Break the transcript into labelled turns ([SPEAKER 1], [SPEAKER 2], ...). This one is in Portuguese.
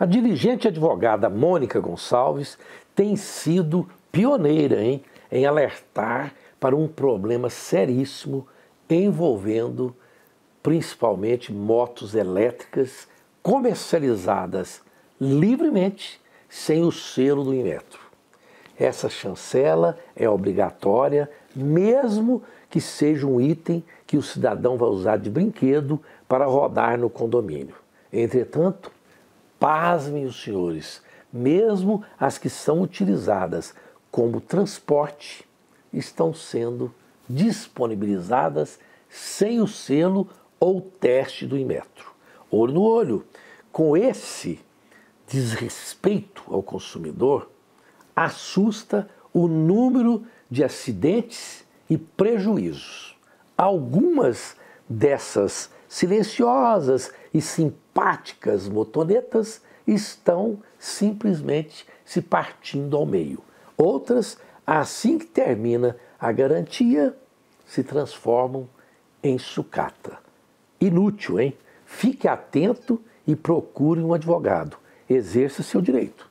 [SPEAKER 1] A dirigente advogada Mônica Gonçalves tem sido pioneira hein, em alertar para um problema seríssimo envolvendo principalmente motos elétricas comercializadas livremente sem o selo do Inmetro. Essa chancela é obrigatória, mesmo que seja um item que o cidadão vai usar de brinquedo para rodar no condomínio. Entretanto, Pasmem os senhores, mesmo as que são utilizadas como transporte estão sendo disponibilizadas sem o selo ou teste do Inmetro. Olho no olho. Com esse desrespeito ao consumidor, assusta o número de acidentes e prejuízos. Algumas dessas silenciosas e simpáticas motonetas estão simplesmente se partindo ao meio. Outras, assim que termina a garantia, se transformam em sucata. Inútil, hein? Fique atento e procure um advogado. Exerça seu direito.